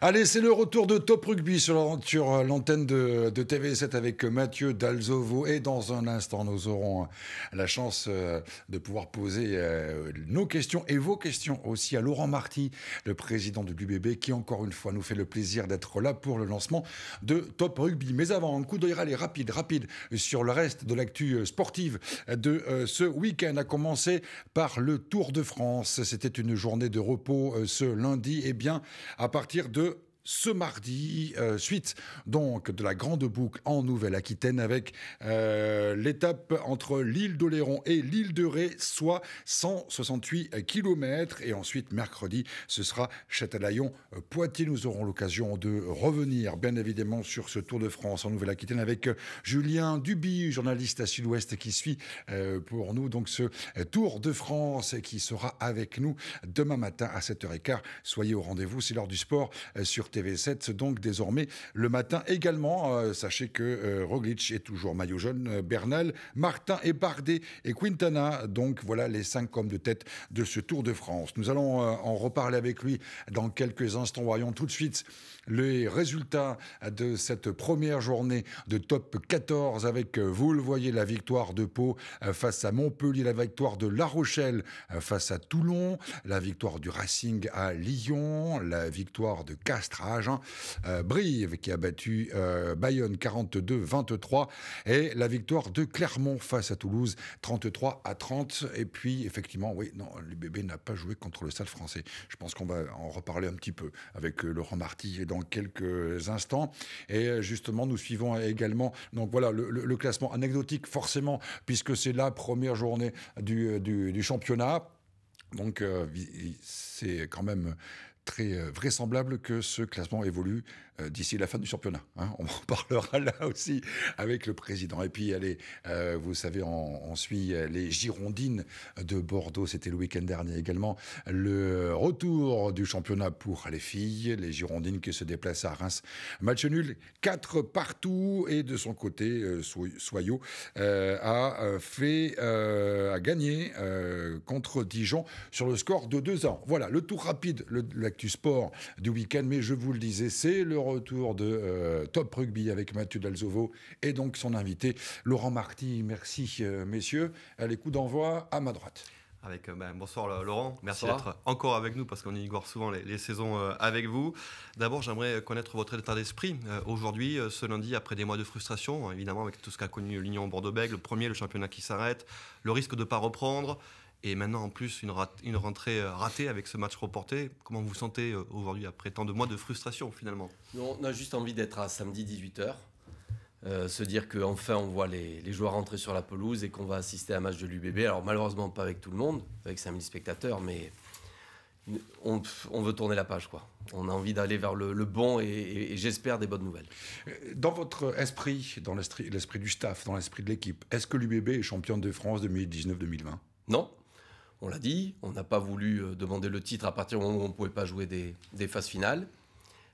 Allez, c'est le retour de Top Rugby sur euh, l'antenne de, TV7 avec euh, Mathieu Dalzovo. Et dans un instant, nous aurons euh, la chance de pouvoir poser nos questions et vos questions aussi à Laurent Marty, le président de l'UBB, qui encore une fois nous fait le plaisir d'être là pour le lancement de Top Rugby. Mais avant, un coup d'œil rapide, rapide sur le reste de l'actu sportive de ce week-end, à commencer par le Tour de France. C'était une journée de repos ce lundi. Et eh bien, à partir de ce mardi, euh, suite donc de la grande boucle en Nouvelle-Aquitaine avec euh, l'étape entre l'île d'Oléron et l'île de Ré, soit 168 km. Et ensuite, mercredi, ce sera Châtelaillon-Poitiers. Euh, nous aurons l'occasion de revenir, bien évidemment, sur ce Tour de France en Nouvelle-Aquitaine avec Julien Duby, journaliste à Sud-Ouest, qui suit pour nous donc ce Tour de France et qui sera avec nous demain matin à 7h15. Soyez au rendez-vous, c'est l'heure du sport sur TV7, donc désormais le matin également. Euh, sachez que euh, Roglic est toujours maillot jaune, euh, Bernal, Martin et Bardet et Quintana. Donc voilà les cinq hommes de tête de ce Tour de France. Nous allons en reparler avec lui dans quelques instants. Voyons tout de suite les résultats de cette première journée de top 14 avec, vous le voyez, la victoire de Pau face à Montpellier, la victoire de La Rochelle face à Toulon, la victoire du Racing à Lyon, la victoire de Castres Hein. Euh, Brive qui a battu euh, Bayonne 42-23 et la victoire de Clermont face à Toulouse 33 à 30. Et puis effectivement, oui, non, bébé n'a pas joué contre le Stade français. Je pense qu'on va en reparler un petit peu avec euh, Laurent Marty dans quelques instants. Et justement, nous suivons également donc voilà le, classement anecdotique forcément puisque c'est la première journée du, championnat. Donc c'est quand même très euh, vraisemblable que ce classement évolue euh, d'ici la fin du championnat. Hein. On en parlera là aussi avec le président. Et puis, allez, euh, vous savez, on, suit les Girondines de Bordeaux. C'était le week-end dernier également. Le retour du championnat pour les filles, les Girondines qui se déplacent à Reims. Match nul, 4 partout. Et de son côté, Soyo a fait, a gagné contre Dijon sur le score de 2 ans. Voilà, le tour rapide, du sport du week-end. Mais je vous le disais, c'est le retour de euh, Top Rugby avec Mathieu Dalzovo et donc son invité Laurent Marty. Merci euh, messieurs. Allez, coups d'envoi à ma droite. Avec, euh, ben, bonsoir Laurent, merci d'être encore avec nous parce qu'on voit souvent les, saisons avec vous. D'abord, j'aimerais connaître votre état d'esprit aujourd'hui, ce lundi, après des mois de frustration, hein, évidemment, avec tout ce qu'a connu l'Union Bordeaux-Bègles, le premier, le championnat qui s'arrête, le risque de ne pas reprendre, et maintenant, en plus, une, une rentrée euh, ratée avec ce match reporté. Comment vous vous sentez euh, aujourd'hui après tant de mois de frustration finalement On a juste envie d'être à samedi 18h. Euh, se dire qu'enfin on voit les, joueurs rentrer sur la pelouse et qu'on va assister à un match de l'UBB. Alors malheureusement pas avec tout le monde, avec 5000 spectateurs, mais on, veut tourner la page, quoi. On a envie d'aller vers le, bon et, j'espère des bonnes nouvelles. Dans votre esprit, dans l'esprit du staff, dans l'esprit de l'équipe, est-ce que l'UBB est championne de France 2019-2020 Non on l'a dit, on n'a pas voulu euh, demander le titre à partir du moment où on ne pouvait pas jouer des, phases finales.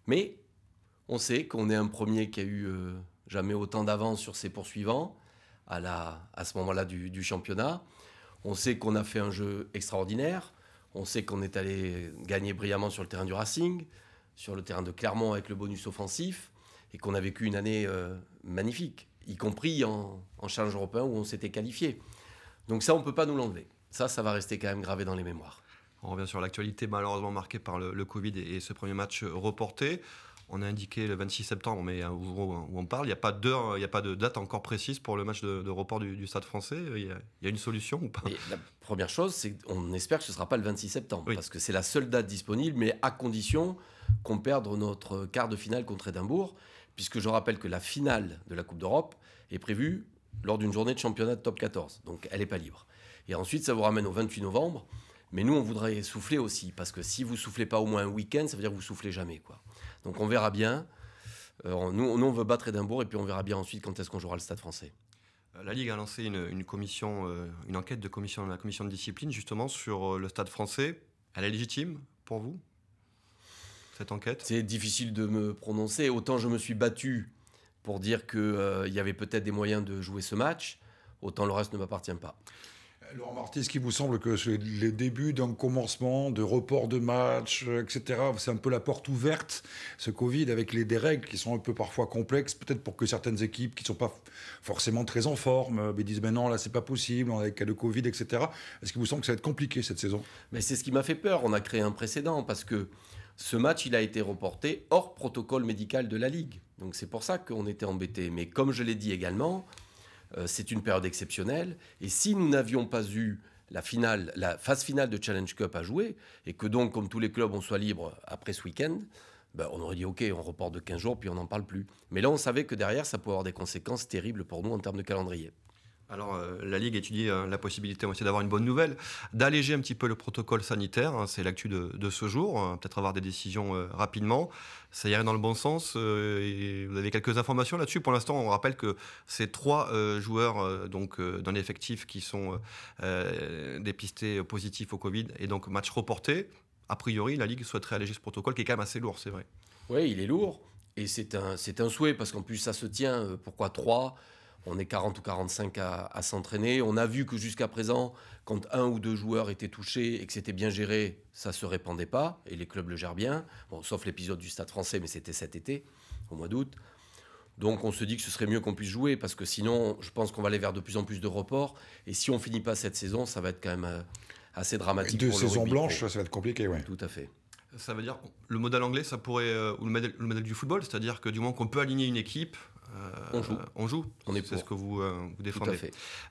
Mais on sait qu'on est un premier qui a eu euh, jamais autant d'avance sur ses poursuivants à, ce moment-là du, championnat. On sait qu'on a fait un jeu extraordinaire. On sait qu'on est allé gagner brillamment sur le terrain du Racing, sur le terrain de Clermont avec le bonus offensif, et qu'on a vécu une année euh, magnifique, y compris en, en challenge européen où on s'était qualifié. Donc ça, on ne peut pas nous l'enlever ça, ça va rester quand même gravé dans les mémoires. On revient sur l'actualité malheureusement marquée par le, Covid et, ce premier match euh, reporté. On a indiqué le 26 septembre, mais hein, où, on parle, il n'y a pas il a pas de date encore précise pour le match de, report du, Stade français. Euh, il y, a, une solution ou pas La première chose, c'est qu'on espère que ce ne sera pas le 26 septembre, parce que c'est la seule date disponible, mais à condition qu'on perde notre quart de finale contre Édimbourg, puisque je rappelle que la finale de la Coupe d'Europe est prévue lors d'une journée de championnat de top 14, donc elle n'est pas libre. Et ensuite, ça vous ramène au 28 novembre. Mais nous, on voudrait souffler aussi, parce que si vous soufflez pas au moins un week-end, ça veut dire que vous soufflez jamais. Quoi. Donc on verra bien. Euh, nous, on veut battre Edimbourg, et puis on verra bien ensuite quand est-ce qu'on jouera le Stade français. Euh, la Ligue a lancé une, commission, euh, une enquête de commission, la commission de discipline, justement, sur le Stade français. Elle est légitime pour vous, cette enquête C'est difficile de me prononcer. Autant je me suis battu pour dire qu'il il y avait peut-être des moyens de jouer ce match, autant le reste ne m'appartient pas. Laurent Marty, est-ce qu'il vous semble que les débuts d'un commencement, de report de match, etc., c'est un peu la porte ouverte, ce Covid, avec les, dérègles règles qui sont un peu parfois complexes, peut-être pour que certaines équipes qui ne sont pas forcément très en forme euh, mais disent maintenant là, c'est pas possible, on a cas Covid, etc. Est-ce qu'il vous semble que ça va être compliqué cette saison Mais c'est ce qui m'a fait peur. On a créé un précédent parce que ce match, il a été reporté hors protocole médical de la Ligue. Donc c'est pour ça qu'on était embêté. Mais comme je l'ai dit également, euh, c'est une période exceptionnelle. Et si nous n'avions pas eu la finale, la phase finale de Challenge Cup à jouer, et que donc, comme tous les clubs, on soit libre après ce week-end, ben, on aurait dit OK, on reporte de 15 jours, puis on n'en parle plus. Mais là, on savait que derrière, ça pouvait avoir des conséquences terribles pour nous en termes de calendrier alors, euh, la Ligue étudie euh, la possibilité aussi d'avoir une bonne nouvelle, d'alléger un petit peu le protocole sanitaire. Hein, c'est l'actu de, ce jour. Hein, peut-être avoir des décisions euh, rapidement. Ça irait dans le bon sens. vous avez quelques informations là-dessus. Pour l'instant, on rappelle que c'est trois joueurs donc d'un effectif qui sont dépistés positifs au Covid et donc match reporté. A priori, la Ligue souhaiterait alléger ce protocole qui est quand même assez lourd, c'est vrai. Oui, il est lourd. Et c'est un souhait parce qu'en plus, ça se tient. Pourquoi trois on est 40 ou 45 à, s'entraîner. On a vu que jusqu'à présent, quand un ou deux joueurs étaient touchés et que c'était bien géré, ça ne se répandait pas et les clubs le gèrent bien. Bon, sauf l'épisode du Stade Français, mais c'était cet été, au mois d'août. Donc on se dit que ce serait mieux qu'on puisse jouer parce que sinon, je pense qu'on va aller vers de plus en plus de reports. Et si on finit pas cette saison, ça va être quand même euh, assez dramatique. Deux saisons blanches, ça va être compliqué, Tout à fait. Ça veut dire le modèle anglais, ça pourrait euh, ou le modèle, le modèle du football, c'est-à-dire que du moins qu'on peut aligner une équipe, on joue. Euh, on joue. On est C'est ce que vous, euh, vous défendez.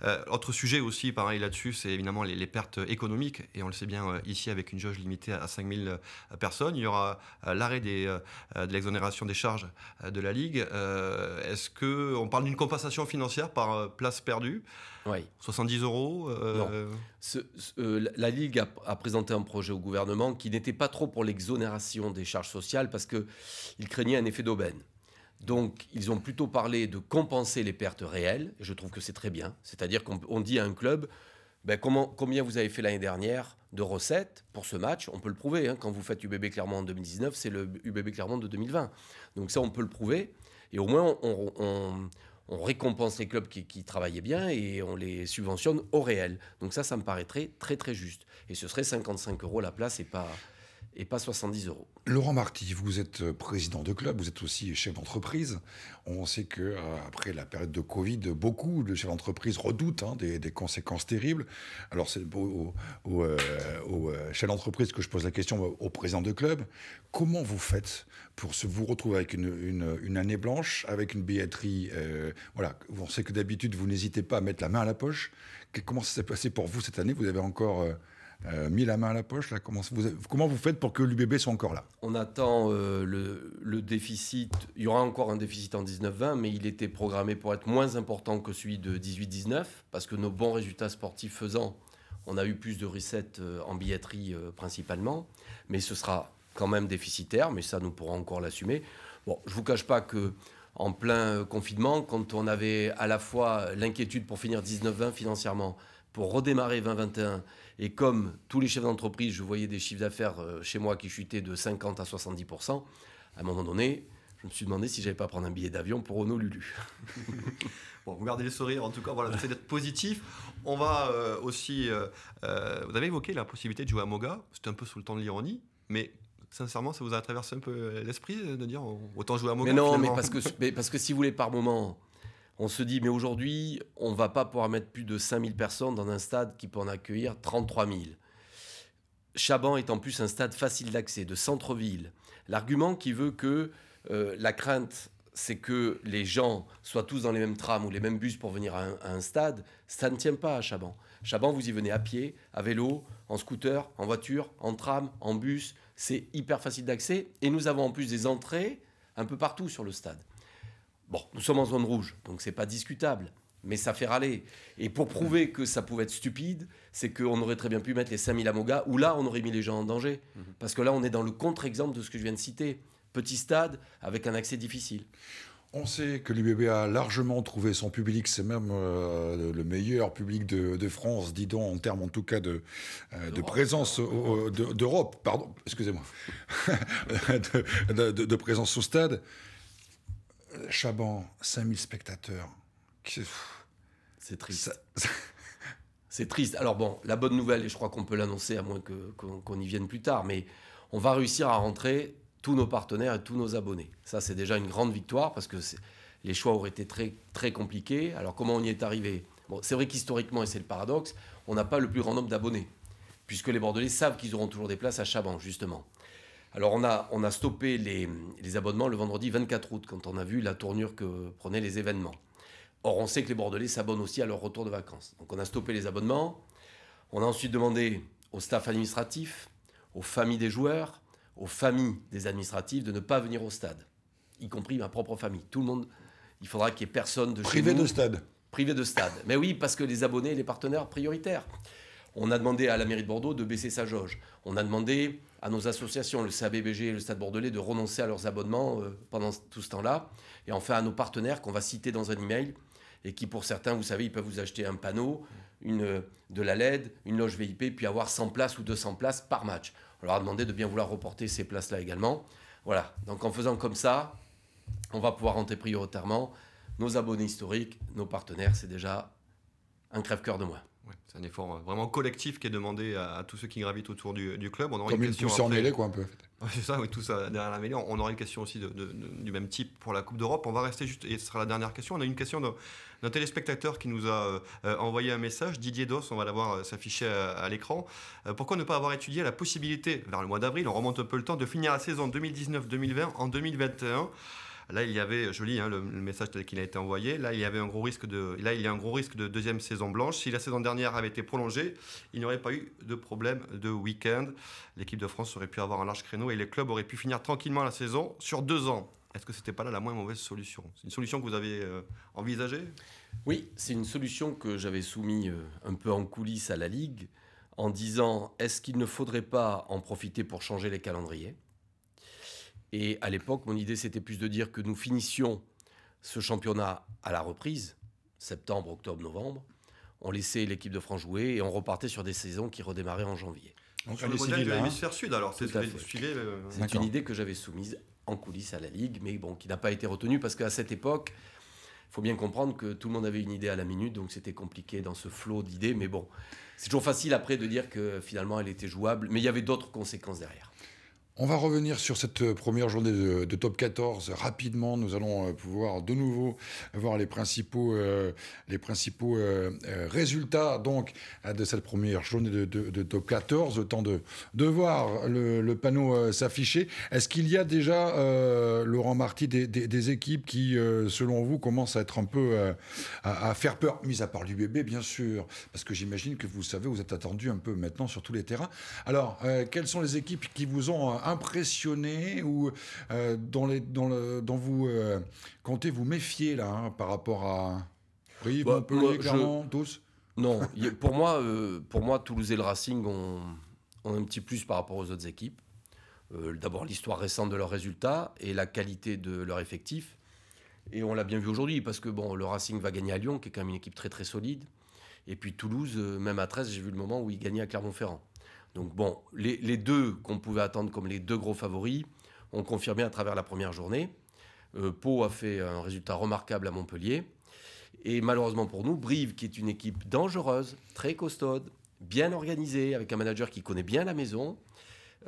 Euh, autre sujet aussi, pareil là-dessus, c'est évidemment les, pertes économiques. Et on le sait bien ici, avec une jauge limitée à 5000 personnes, il y aura l'arrêt de l'exonération des charges de la Ligue. Est-ce qu'on parle d'une compensation financière par place perdue Oui. 70 euros la Ligue a, a, présenté un projet au gouvernement qui n'était pas trop pour l'exonération des charges sociales parce qu'il craignait un effet d'aubaine. Donc, ils ont plutôt parlé de compenser les pertes réelles. je trouve que c'est très bien. C'est-à-dire qu'on dit à un club, ben, combien vous avez fait l'année dernière de recettes pour ce match On peut le prouver. Hein. Quand vous faites UBB Clermont en 2019, c'est le UBB Clermont de 2020. Donc ça, on peut le prouver. Et au moins, on, récompense les clubs qui, travaillaient bien et on les subventionne au réel. Donc ça, ça me paraîtrait très, très juste. Et ce serait 55 euros la place et pas, et pas 70 euros. Laurent Marty, vous êtes euh, président de club, vous êtes aussi chef d'entreprise. On sait que euh, après la période de Covid, beaucoup de chefs d'entreprise redoutent hein, des, conséquences terribles. Alors c'est au, euh, chef d'entreprise que je pose la question, au président de club. Comment vous faites pour se vous retrouver avec une, année blanche, avec une billetterie Voilà, on sait que d'habitude vous n'hésitez pas à mettre la main à la poche. Comment ça s'est passé pour vous cette année Vous avez encore euh, mis la main à la poche. Là, comment, vous, comment vous faites pour que l'UBB soit encore là On attend euh, le, déficit. Il y aura encore un déficit en 19-20, mais il était programmé pour être moins important que celui de 18-19, parce que nos bons résultats sportifs faisant, on a eu plus de recettes euh, en billetterie principalement. Mais ce sera quand même déficitaire, mais ça, nous pourrons encore l'assumer. Bon, je ne vous cache pas que en plein confinement, quand on avait à la fois l'inquiétude pour finir 19-20 financièrement, pour redémarrer 2021 et comme tous les chefs d'entreprise, je voyais des chiffres d'affaires euh, chez moi qui chutaient de 50 à 70%, à un moment donné, je me suis demandé si j'allais pas prendre un billet d'avion pour Honolulu. bon, vous gardez le sourire, en tout cas, voilà, c'est d'être positif. On va euh, aussi. Euh, vous avez évoqué la possibilité de jouer à Moga, c'était un peu sous le temps de l'ironie, mais sincèrement, ça vous a traversé un peu l'esprit de dire autant jouer à Moga Mais non, mais parce, que, mais parce que si vous voulez, par moment on se dit, mais aujourd'hui, on va pas pouvoir mettre plus de 5000 personnes dans un stade qui peut en accueillir 33 000. Chaban est en plus un stade facile d'accès, de centre-ville. L'argument qui veut que euh, la crainte, c'est que les gens soient tous dans les mêmes trams ou les mêmes bus pour venir à un stade, ça ne tient pas à Chaban. Chaban, vous y venez à pied, à vélo, en scooter, en voiture, en tram, en bus. C'est hyper facile d'accès. Et nous avons en plus des entrées un peu partout sur le stade. Bon, nous sommes en zone rouge, donc c'est pas discutable, mais ça fait râler. Et pour prouver que ça pouvait être stupide, c'est qu'on aurait très bien pu mettre les 5000 amogas, où là, on aurait mis les gens en danger. Mhm. Parce que là, on est dans le contre-exemple de ce que je viens de citer. Petit stade, avec un accès difficile. On sait que l'UBB a largement trouvé son public, c'est même euh, le meilleur public de, France, dis donc, en termes en tout cas de, euh, présence d'Europe, pardon, excusez-moi, de, de, présence au stade. Chaban, 5000 spectateurs. C'est triste. C'est triste. Alors bon, la bonne nouvelle, et je crois qu'on peut l'annoncer à moins qu'on y vienne plus tard, mais on va réussir à rentrer tous nos partenaires et tous nos abonnés. Ça, c'est déjà une grande victoire parce que les choix auraient été très, très compliqués. Alors comment on y est arrivé C'est vrai qu'historiquement, et c'est le paradoxe, on n'a pas le plus grand nombre d'abonnés, puisque les Bordelais savent qu'ils auront toujours des places à Chaban, justement. Alors on a, stoppé les, abonnements le vendredi 24 août quand on a vu la tournure que prenaient les événements. Or on sait que les Bordelais s'abonnent aussi à leur retour de vacances. Donc on a stoppé les abonnements. On a ensuite demandé au staff administratif, aux familles des joueurs, aux familles des administratifs de ne pas venir au stade, y compris ma propre famille. Tout le monde, il faudra qu'il n'y ait personne de Privé chez nous, de stade. Privé de stade. Mais oui, parce que les abonnés, et les partenaires prioritaires. On a demandé à la mairie de Bordeaux de baisser sa jauge. On a demandé à nos associations, le CABBG et le Stade Bordelais, de renoncer à leurs abonnements euh, pendant tout ce temps-là. Et enfin, à nos partenaires qu'on va citer dans un email et qui, pour certains, vous savez, ils peuvent vous acheter un panneau, de la LED, une loge VIP, puis avoir 100 places ou 200 places par match. On leur a demandé de bien vouloir reporter ces places-là également. Voilà. Donc en faisant comme ça, on va pouvoir rentrer prioritairement nos abonnés historiques, nos partenaires. C'est déjà un crève-cœur de moi c'est un effort euh, vraiment collectif qui est demandé à, tous ceux qui gravitent autour du, club. On aura Comme une, en mêlée, quoi, un peu. c'est ça, oui, tout ça derrière la mêlée. On aura une question aussi du même type pour la Coupe d'Europe. On va rester juste, et ce sera la dernière question. On a une question d'un téléspectateur qui nous a euh, euh, envoyé un message. Didier Dos, on va l'avoir s'afficher à, l'écran. pourquoi ne pas avoir étudié la possibilité, vers le mois d'avril, on remonte un peu le temps, de finir la saison 2019-2020 en 2021 Là, il y avait, je lis hein, le, message tel qu'il a été envoyé, là, il y avait un gros risque de, là, il y a un gros risque de deuxième saison blanche. Si la saison dernière avait été prolongée, il n'y aurait pas eu de problème de week-end. L'équipe de France aurait pu avoir un large créneau et les clubs auraient pu finir tranquillement la saison sur deux ans. Est-ce que c'était pas là la moins mauvaise solution C'est une solution que vous avez euh, envisagée Oui, c'est une solution que j'avais soumise euh, un peu en coulisses à la Ligue en disant est-ce qu'il ne faudrait pas en profiter pour changer les calendriers et à l'époque, mon idée, c'était plus de dire que nous finissions ce championnat à la reprise, septembre, octobre, novembre. On laissait l'équipe de France jouer et on repartait sur des saisons qui redémarraient en janvier. Donc, sur le modèle de hein. l'hémisphère sud, alors, c'est euh, une idée que j'avais soumise en coulisses à la Ligue, mais bon, qui n'a pas été retenue parce qu'à cette époque, il faut bien comprendre que tout le monde avait une idée à la minute, donc c'était compliqué dans ce flot d'idées, mais bon, c'est toujours facile après de dire que finalement elle était jouable, mais il y avait d'autres conséquences derrière. On va revenir sur cette euh, première journée de, top 14 rapidement. Nous allons euh, pouvoir de nouveau voir les principaux, euh, les principaux résultats donc, de cette première journée de, top 14. Le temps de, voir le, panneau s'afficher. Est-ce qu'il y a déjà, Laurent Marty, des, des, équipes qui, selon vous, commencent à être un peu à, faire peur, mis à part l'UBB, bien sûr Parce que j'imagine que vous savez, vous êtes attendu un peu maintenant sur tous les terrains. Alors, quelles sont les équipes qui vous ont impressionné ou euh, dont, les, dans le, dont vous euh, comptez vous méfier là hein, par rapport à Brive, bah, tous Non, pour moi, euh, pour moi, Toulouse et le Racing ont, un petit plus par rapport aux autres équipes. Euh, d'abord l'histoire récente de leurs résultats et la qualité de leur effectif. Et on l'a bien vu aujourd'hui parce que bon, le Racing va gagner à Lyon, qui est quand même une équipe très très solide. Et puis Toulouse, même à 13, j'ai vu le moment où il gagnait à Clermont-Ferrand. Donc bon, les, deux qu'on pouvait attendre comme les deux gros favoris ont confirmé à travers la première journée. Euh, Pau a fait un résultat remarquable à Montpellier. Et malheureusement pour nous, Brive, qui est une équipe dangereuse, très costaude, bien organisée, avec un manager qui connaît bien la maison,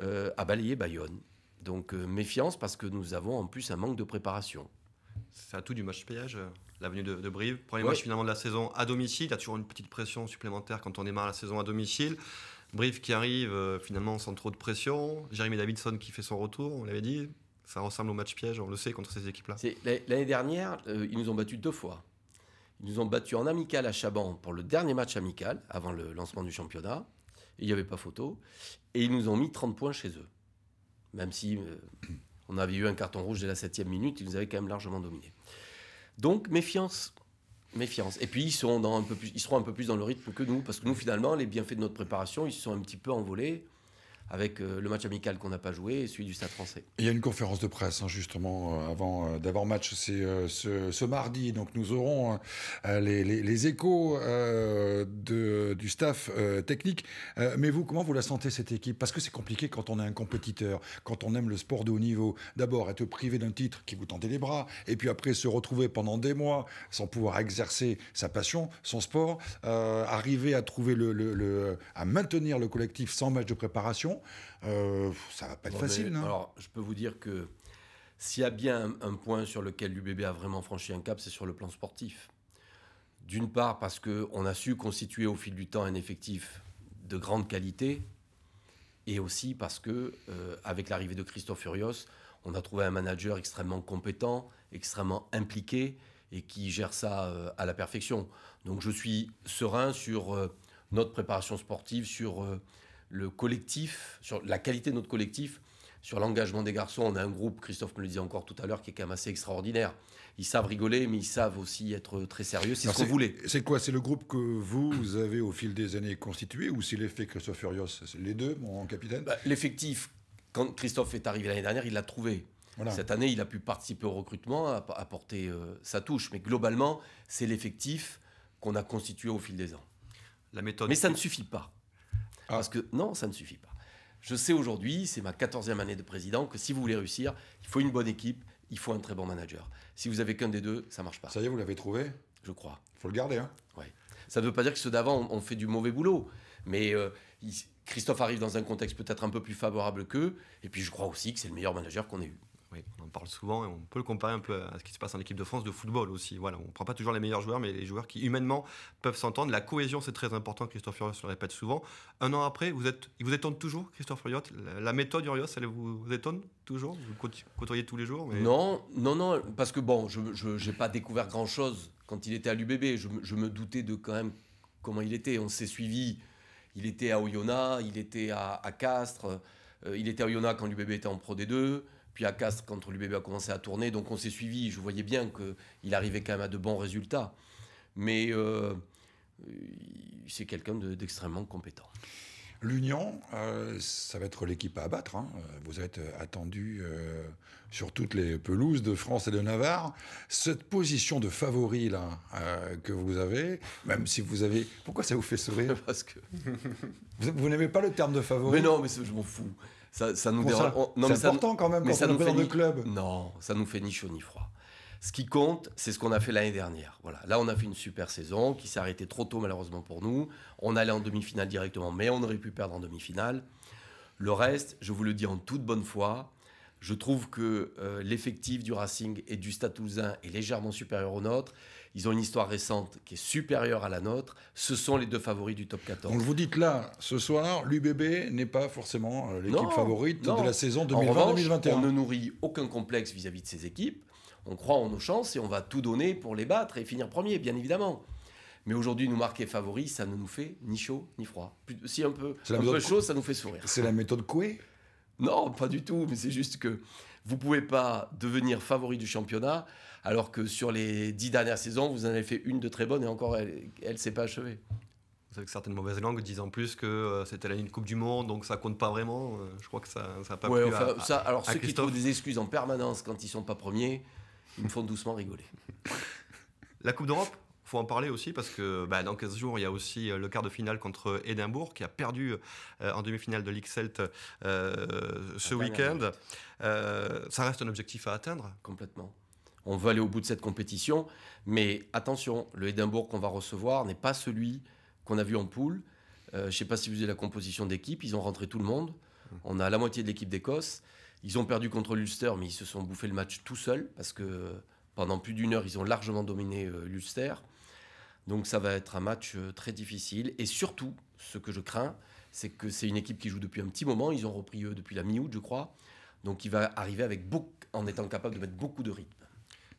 euh, a balayé Bayonne. Donc euh, méfiance parce que nous avons en plus un manque de préparation. C'est à tout du match péage, euh, l'avenue de, Brive. Premier match finalement de la saison à domicile. Il y a toujours une petite pression supplémentaire quand on démarre la saison à domicile. Brief qui arrive euh, finalement sans trop de pression. Jérémy Davidson qui fait son retour, on l'avait dit. Ça ressemble au match piège, on le sait, contre ces équipes-là. L'année dernière, euh, ils nous ont battus deux fois. Ils nous ont battus en amical à Chaban pour le dernier match amical avant le lancement du championnat. Il n'y avait pas photo. Et ils nous ont mis 30 points chez eux. Même si euh, on avait eu un carton rouge dès la septième minute, ils nous avaient quand même largement dominés. Donc, méfiance Méfiance. Et puis ils seront, dans un peu plus, ils seront un peu plus dans le rythme que nous, parce que nous, finalement, les bienfaits de notre préparation, ils se sont un petit peu envolés avec euh, le match amical qu'on n'a pas joué celui du Stade français. Il y a une conférence de presse, hein, justement, euh, avant euh, d'avoir match, c'est ce, mardi. Donc nous aurons les, échos du staff technique. mais vous, comment vous la sentez, cette équipe Parce que c'est compliqué quand on est un compétiteur, quand on aime le sport de haut niveau. D'abord, être privé d'un titre qui vous tendait les bras, et puis après se retrouver pendant des mois sans pouvoir exercer sa passion, son sport, arriver à trouver le, à maintenir le collectif sans match de préparation. Ça euh, ne ça va pas être facile. Hein. alors, je peux vous dire que s'il y a bien un, point sur lequel l'UBB a vraiment franchi un cap, c'est sur le plan sportif. D'une part, parce qu'on a su constituer au fil du temps un effectif de grande qualité, et aussi parce que, euh, avec l'arrivée de Christophe Furios, on a trouvé un manager extrêmement compétent, extrêmement impliqué, et qui gère ça euh, à la perfection. Donc je suis serein sur notre préparation sportive, sur le collectif, sur la qualité de notre collectif, sur l'engagement des garçons. On a un groupe, Christophe me le disait encore tout à l'heure, qui est quand même assez extraordinaire. Ils savent rigoler, mais ils savent aussi être très sérieux. C'est ce qu'on vous C'est quoi C'est le groupe que vous, avez au fil des années constitué ou c'est l'effet Christophe Furios Les deux, mon capitaine bah, L'effectif, quand Christophe est arrivé l'année dernière, il l'a trouvé. Cette année, il a pu participer au recrutement, apporter euh, sa touche. Mais globalement, c'est l'effectif qu'on a constitué au fil des ans. La méthode. Mais ça ne suffit pas. Ah. Parce que non, ça ne suffit pas. Je sais aujourd'hui, c'est ma 14e année de président, que si vous voulez réussir, il faut une bonne équipe, il faut un très bon manager. Si vous avez qu'un des deux, ça marche pas. Ça y est, vous l'avez trouvé Je crois. Il faut le garder. Hein ouais. Ça ne veut pas dire que ceux d'avant ont fait du mauvais boulot. Mais euh, Christophe arrive dans un contexte peut-être un peu plus favorable qu'eux. Et puis je crois aussi que c'est le meilleur manager qu'on ait eu on en parle souvent et on peut le comparer un peu à ce qui se passe en équipe de France de football aussi. Voilà, on ne prend pas toujours les meilleurs joueurs, mais les joueurs qui humainement peuvent s'entendre. La cohésion, c'est très important. Christophe Furios le répète souvent. Un an après, vous êtes, il vous étonne toujours, Christophe Furios. La méthode Urios, elle vous, étonne toujours Vous côtoyez tous les jours Non, non, non, parce que bon, je n'ai pas découvert grand chose quand il était à l'UBB. Je, me doutais de quand même comment il était. On s'est suivi. Il était à Oyonnax, il était à, Castres, euh, il était à Oyonnax quand l'UBB était en Pro D2. Puis à Castres, quand l'UBB a commencé à tourner, donc on s'est suivi. Je voyais bien qu'il arrivait quand même à de bons résultats. Mais euh, euh, c'est quelqu'un d'extrêmement compétent. L'Union, euh, ça va être l'équipe à abattre. Hein. Vous êtes attendu sur toutes les pelouses de France et de Navarre. Cette position de favori là que vous avez, même si vous avez, pourquoi ça vous fait sourire Parce que vous, vous n'aimez pas le terme de favori. Mais non, mais je m'en fous. Ça, nous dérange. C'est important quand même quand mais ça nous fait club. Non, ça nous fait ni chaud ni froid. Ce qui compte, c'est ce qu'on a fait l'année dernière. Voilà. Là, on a fait une super saison qui s'est arrêtée trop tôt, malheureusement pour nous. On allait en demi-finale directement, mais on aurait pu perdre en demi-finale. Le reste, je vous le dis en toute bonne foi, je trouve que euh, l'effectif du Racing et du Stade Toulousain est légèrement supérieur au nôtre. Ils ont une histoire récente qui est supérieure à la nôtre. Ce sont les deux favoris du top 14. Donc vous dites là, ce soir, l'UBB n'est pas forcément euh, l'équipe favorite de la saison 2020-2021. On ne nourrit aucun complexe vis-à-vis de ces équipes. On croit en nos chances et on va tout donner pour les battre et finir premier, bien évidemment. Mais aujourd'hui, nous marquer favoris, ça ne nous fait ni chaud ni froid. Si un peu, un peu chaud, ça nous fait sourire. C'est la méthode Coué non, pas du tout, mais c'est juste que vous ne pouvez pas devenir favori du championnat alors que sur les dix dernières saisons, vous en avez fait une de très bonne et encore, elle ne s'est pas achevée. Vous savez que certaines mauvaises langues disent en plus que euh, c'était la de Coupe du Monde, donc ça compte pas vraiment. Euh, je crois que ça n'a pas à, ça, Alors ceux qui trouvent des excuses en permanence quand ils sont pas premiers, ils me font doucement rigoler. la Coupe d'Europe faut en parler aussi parce que bah, dans 15 jours, il y a aussi euh, le quart de finale contre Édimbourg qui a perdu euh, en demi-finale de l'ixelt euh, ce week-end. ça reste un objectif à atteindre Complètement. On veut aller au bout de cette compétition, mais attention, le Édimbourg qu'on va recevoir n'est pas celui qu'on a vu en poule. Je ne sais pas si vous avez la composition d'équipe, ils ont rentré tout le monde. Mmh. On a la moitié de l'équipe d'Écosse. Ils ont perdu contre l'Ulster, mais ils se sont bouffés le match tout seuls parce que pendant plus d'une heure, ils ont largement dominé l'Ulster. Donc ça va être un match euh, très difficile. Et surtout, ce que je crains, c'est que c'est une équipe qui joue depuis un petit moment. Ils ont repris eux depuis la mi-août, je crois. Donc il va arriver avec beaucoup, en étant capable de mettre beaucoup de rythme.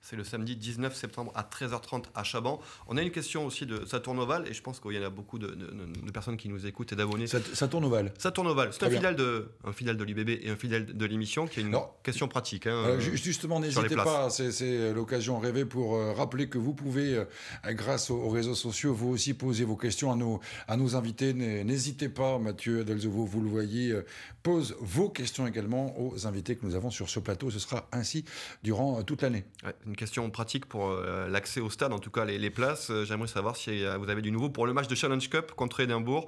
C'est le samedi 19 septembre à 13h30 à Chaban. On a une question aussi de sa tournoval et je pense qu'il y en a beaucoup de, personnes qui nous écoutent et d'abonnés. sa tournoval tournoval c'est un fidèle, de, un de l'IBB et un fidèle de l'émission qui est une question pratique. Hein, euh, euh, justement, n'hésitez pas, c'est l'occasion rêvée pour euh, rappeler que vous pouvez, grâce aux, réseaux sociaux, vous aussi poser vos questions à nos, à nos invités. N'hésitez pas, Mathieu delzovo vous le voyez, pose vos questions également aux invités que nous avons sur ce plateau. Ce sera ainsi durant toute l'année une question pratique pour euh, l'accès au stade, en tout cas les, places. Euh, j'aimerais savoir si euh, vous avez du nouveau pour le match de Challenge Cup contre Édimbourg,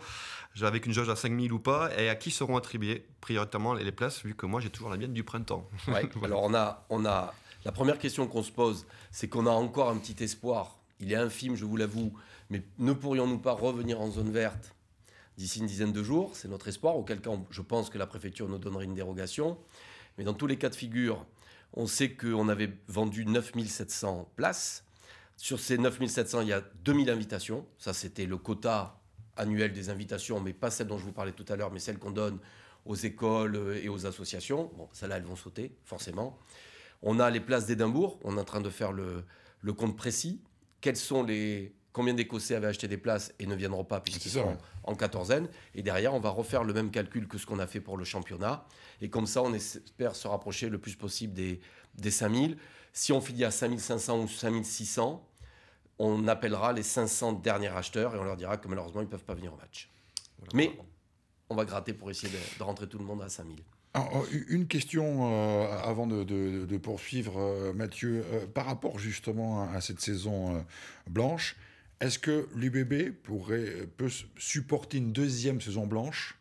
avec une jauge à 5000 ou pas, et à qui seront attribuées prioritairement les places, vu que moi j'ai toujours la mienne du printemps. alors on a, on a, la première question qu'on se pose, c'est qu'on a encore un petit espoir. Il est infime, je vous l'avoue, mais ne pourrions-nous pas revenir en zone verte d'ici une dizaine de jours C'est notre espoir, auquel cas je pense que la préfecture nous donnerait une dérogation. Mais dans tous les cas de figure, on sait qu'on avait vendu 9700 places. Sur ces 9700, il y a 2000 invitations. Ça, c'était le quota annuel des invitations, mais pas celle dont je vous parlais tout à l'heure, mais celle qu'on donne aux écoles euh, et aux associations. Bon, celles-là, elles vont sauter, forcément. On a les places d'Édimbourg. On est en train de faire le, le compte précis. Quels sont les combien d'Écossais avaient acheté des places et ne viendront pas puisqu'ils sont en, quatorzaine. Et derrière, on va refaire le même calcul que ce qu'on a fait pour le championnat. Et comme ça, on espère se rapprocher le plus possible des, des 5000. Si on finit à 5500 ou 5600, on appellera les 500 derniers acheteurs et on leur dira que malheureusement, ils ne peuvent pas venir au match. Mais on va gratter pour essayer de, rentrer tout le monde à 5000. Ah, une question euh, avant de, poursuivre, euh, Mathieu, euh, par rapport justement à cette saison blanche, est-ce que l'UBB pourrait, euh, peut supporter une deuxième saison blanche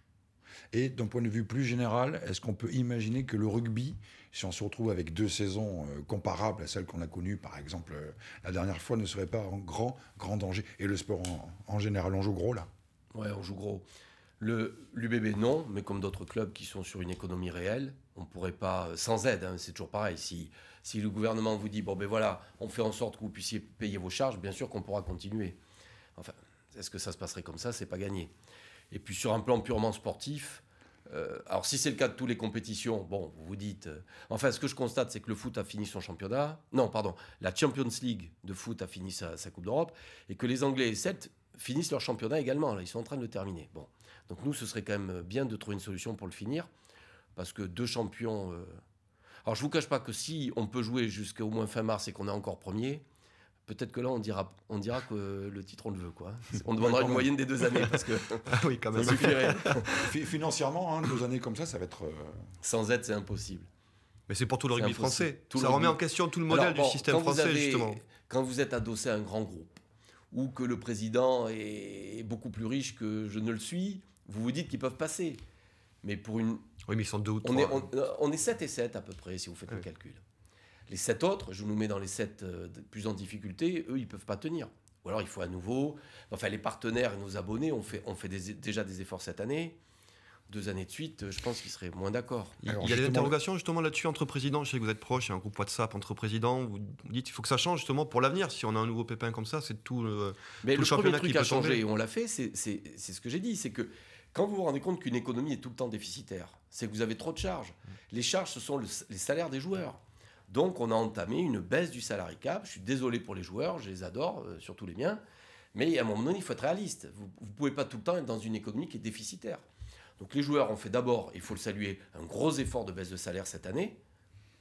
Et d'un point de vue plus général, est-ce qu'on peut imaginer que le rugby, si on se retrouve avec deux saisons euh, comparables à celles qu'on a connues, par exemple euh, la dernière fois, ne serait pas en grand, grand danger Et le sport en, général, on joue gros là Ouais, on joue gros. L'UBB, non, mais comme d'autres clubs qui sont sur une économie réelle, on ne pourrait pas, sans aide, hein, c'est toujours pareil, si si le gouvernement vous dit, bon ben voilà, on fait en sorte que vous puissiez payer vos charges, bien sûr qu'on pourra continuer. Enfin, est-ce que ça se passerait comme ça C'est pas gagné. Et puis sur un plan purement sportif, euh, alors si c'est le cas de toutes les compétitions, bon, vous vous dites. Euh, enfin, ce que je constate, c'est que le foot a fini son championnat. Non, pardon, la Champions League de foot a fini sa, Coupe d'Europe et que les Anglais et Celtes finissent leur championnat également. Là, ils sont en train de le terminer. Bon, donc nous, ce serait quand même bien de trouver une solution pour le finir parce que deux champions. Euh, alors je vous cache pas que si on peut jouer jusqu'au moins fin mars et qu'on est encore premier, peut-être que là on dira, on dira que le titre on le veut quoi. On demandera une moyenne des deux années parce que ah oui quand même. Financièrement, hein, deux années comme ça, ça va être euh, sans aide c'est impossible. Mais c'est pour tout le rugby français. Tout ça remet en question tout le modèle du système français justement. Quand vous êtes adossé à un grand groupe ou que le président est beaucoup plus riche que je ne le suis, vous vous dites qu'ils peuvent passer. Mais pour une. Oui, mais ils sont deux ou trois. On est, euh, on, est 7 et 7 à peu près, si vous faites le calcul. Les 7 autres, je vous mets dans les 7 euh, plus en difficulté, eux, ils ne peuvent pas tenir. Ou alors il faut à nouveau. Enfin, les partenaires et nos abonnés ont fait, on fait déjà des efforts cette année. Deux années de suite, je pense qu'ils seraient moins d'accord. Il, y a des interrogations justement là-dessus entre présidents. Je sais que vous êtes proche, il y a un groupe WhatsApp entre présidents. Vous dites qu'il faut que ça change justement pour l'avenir. Si on a un nouveau pépin comme ça, c'est tout euh, le. Mais le, premier truc qui a changé, et on l'a fait, c'est ce que j'ai dit c'est que quand vous vous rendez compte qu'une économie est tout le temps déficitaire, c'est que vous avez trop de charges. Mm. Les charges, ce sont les salaires des joueurs. Donc on a entamé une baisse du salarié cap. Je suis désolé pour les joueurs, je les adore, euh, surtout les miens. Mais à un moment donné, il faut être réaliste. Vous ne pouvez pas tout le temps être dans une économie qui est déficitaire. Donc les joueurs ont fait d'abord, il faut le saluer, un gros effort de baisse de salaire cette année.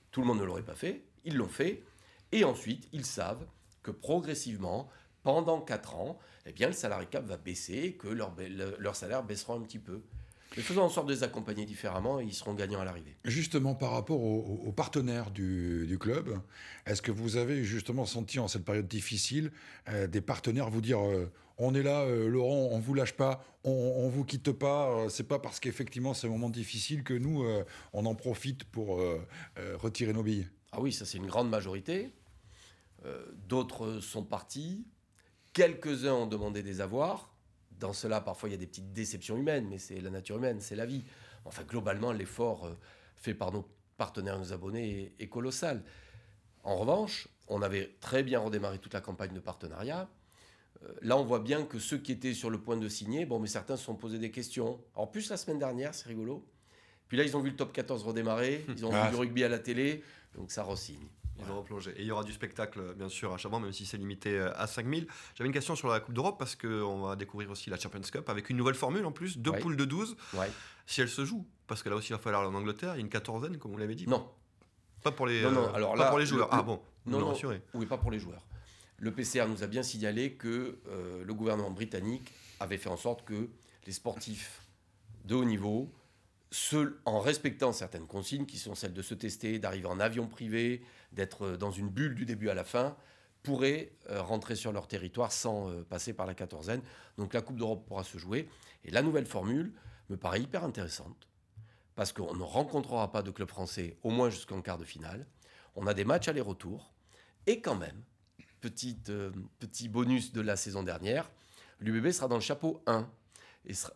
Tout le monde ne l'aurait pas fait. Ils l'ont fait. Et ensuite, ils savent que progressivement, pendant 4 ans, eh bien, le salarié cap va baisser que leur, leur salaire baissera un petit peu. Mais faisons en sorte de les accompagner différemment, et ils seront gagnants à l'arrivée. Justement, par rapport aux, partenaires du, club, est-ce que vous avez justement senti en cette période difficile euh, des partenaires vous dire euh, on est là, euh, Laurent, on vous lâche pas, on, ne vous quitte pas, c'est pas parce qu'effectivement c'est un moment difficile que nous on en profite pour retirer nos billes Ah oui, ça c'est une grande majorité. D'autres sont partis, Quelques-uns ont demandé des avoirs. Dans cela, parfois, il y a des petites déceptions humaines, mais c'est la nature humaine, c'est la vie. Enfin, globalement, l'effort euh, fait par nos partenaires et nos abonnés est, colossal. En revanche, on avait très bien redémarré toute la campagne de partenariat. Euh, là, on voit bien que ceux qui étaient sur le point de signer, bon, mais certains se sont posés des questions. En plus, la semaine dernière, c'est rigolo. Puis là, ils ont vu le top 14 redémarrer, ils ont ah. vu du rugby à la télé, donc ça ressigne. Ils Et il y aura du spectacle, bien sûr, à Chabon, même si c'est limité euh, à 5000. J'avais une question sur la Coupe d'Europe, parce qu'on va découvrir aussi la Champions Cup, avec une nouvelle formule en plus, deux poules de 12, si elle se joue. Parce que là aussi, il va falloir aller en Angleterre, il y a une quatorzaine, comme vous l'avez dit. Non. Pas pour les, euh, Alors pour les joueurs. ah bon, non, non, Oui, pas pour les joueurs. Le PCR nous a bien signalé que euh, le gouvernement britannique avait fait en sorte que les sportifs de haut niveau en respectant certaines consignes qui sont celles de se tester, d'arriver en avion privé, d'être euh, dans une bulle du début à la fin, pourraient euh, rentrer sur leur territoire sans euh, passer par la quatorzaine. Donc la Coupe d'Europe pourra se jouer. Et la nouvelle formule me paraît hyper intéressante parce qu'on ne rencontrera pas de club français au moins jusqu'en quart de finale. On a des matchs aller-retour. Et quand même, petit petit bonus de la saison dernière, l'UBB sera dans le chapeau 1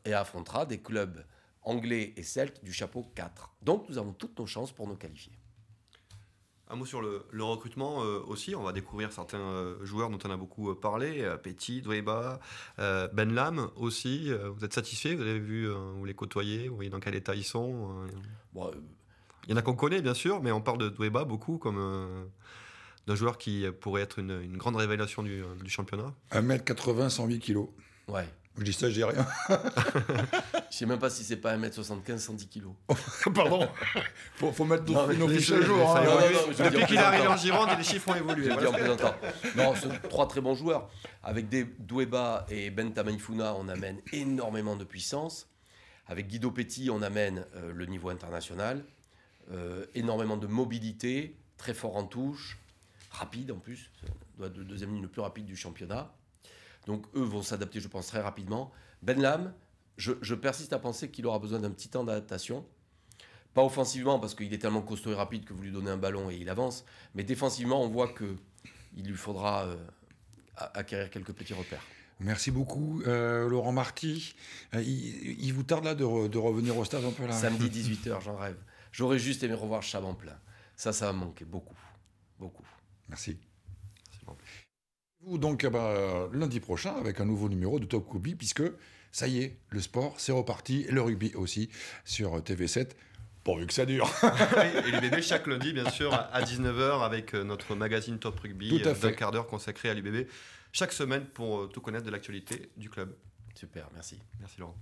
et affrontera des clubs anglais et celtes du chapeau 4. Donc nous avons toutes nos chances pour nous qualifier. Un mot sur le, recrutement euh, aussi. On va découvrir certains euh, joueurs dont on a beaucoup euh, parlé. Petit, Dweba, Ben Lam aussi. vous êtes satisfait Vous avez vu, vous les côtoyez Vous voyez dans quel état ils sont Il y en a qu'on connaît bien sûr, mais on parle de Dweba beaucoup comme d'un joueur qui pourrait être une, grande révélation du, du championnat. 1m80, 108 kg. Ouais. Je dis ça, je dis rien. Je sais même pas si c'est pas 1m75, 110 kg. Pardon faut, faut mettre d'autres nos, fiches jour. Hein. Depuis qu'il arrive en Gironde, les chiffres ont évolué. il en Non, ce sont trois très bons joueurs. Avec des et Bentamanifuna, on amène énormément de puissance. Avec Guido Petit, on amène euh, le niveau international. Euh, énormément de mobilité, très fort en touche, rapide en plus. Doit de deuxième ligne le plus rapide du championnat. Donc eux vont s'adapter, je pense, très rapidement. Benlam, je, je persiste à penser qu'il aura besoin d'un petit temps d'adaptation. Pas offensivement, parce qu'il est tellement costaud et rapide que vous lui donnez un ballon et il avance. Mais défensivement, on voit que il lui faudra euh, acquérir quelques petits repères. Merci beaucoup, euh, Laurent Marty. Euh, il, vous tarde là de, revenir au stade un peu là. Samedi 18h, j'en rêve. J'aurais juste aimé revoir Chaban plein. Ça, ça va manqué beaucoup. Beaucoup. Merci donc eh ben, euh, lundi prochain avec un nouveau numéro de Top Rugby, puisque ça y est, le sport, c'est reparti, le rugby aussi, sur TV7. Pourvu que ça dure. et l'UBB chaque lundi, bien sûr, à 19h avec euh, notre magazine Top Rugby, euh, un quart d'heure consacré à l'UBB, chaque semaine pour tout connaître de l'actualité du club. Super, merci. Merci Laurent.